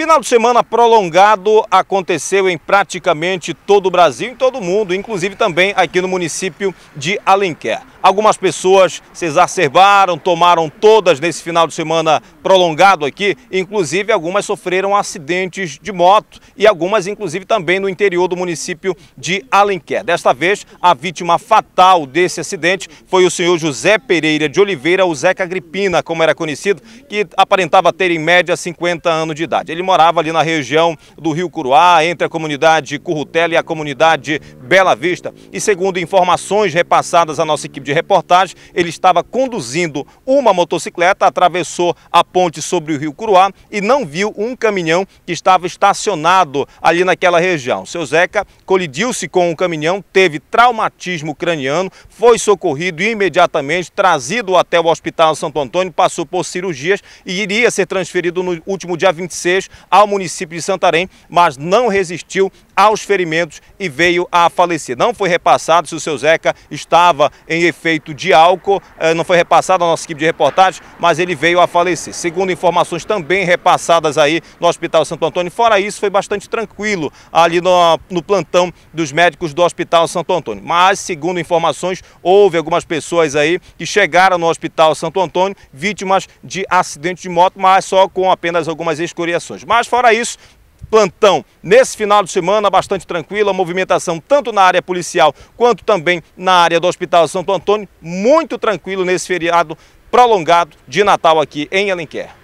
Final de semana prolongado aconteceu em praticamente todo o Brasil, e todo o mundo, inclusive também aqui no município de Alenquer. Algumas pessoas se exacerbaram, tomaram todas nesse final de semana prolongado aqui, inclusive algumas sofreram acidentes de moto e algumas inclusive também no interior do município de Alenquer. Desta vez, a vítima fatal desse acidente foi o senhor José Pereira de Oliveira, o Zeca Gripina, como era conhecido, que aparentava ter em média 50 anos de idade. Ele morava ali na região do Rio Curuá, entre a comunidade Currutela e a comunidade Bela Vista. E segundo informações repassadas à nossa equipe de reportagem, ele estava conduzindo uma motocicleta, atravessou a ponte sobre o rio Curuá e não viu um caminhão que estava estacionado ali naquela região. Seu Zeca colidiu-se com um caminhão, teve traumatismo craniano, foi socorrido imediatamente, trazido até o Hospital Santo Antônio, passou por cirurgias e iria ser transferido no último dia 26 ao município de Santarém, mas não resistiu aos ferimentos e veio a falecido. Não foi repassado se o seu Zeca estava em efeito de álcool, eh, não foi repassado à nossa equipe de reportagem, mas ele veio a falecer. Segundo informações também repassadas aí no Hospital Santo Antônio. Fora isso, foi bastante tranquilo ali no, no plantão dos médicos do Hospital Santo Antônio. Mas, segundo informações, houve algumas pessoas aí que chegaram no Hospital Santo Antônio vítimas de acidente de moto, mas só com apenas algumas escoriações. Mas, fora isso, plantão. Nesse final de semana, bastante a movimentação tanto na área policial quanto também na área do Hospital Santo Antônio, muito tranquilo nesse feriado prolongado de Natal aqui em Alenquer.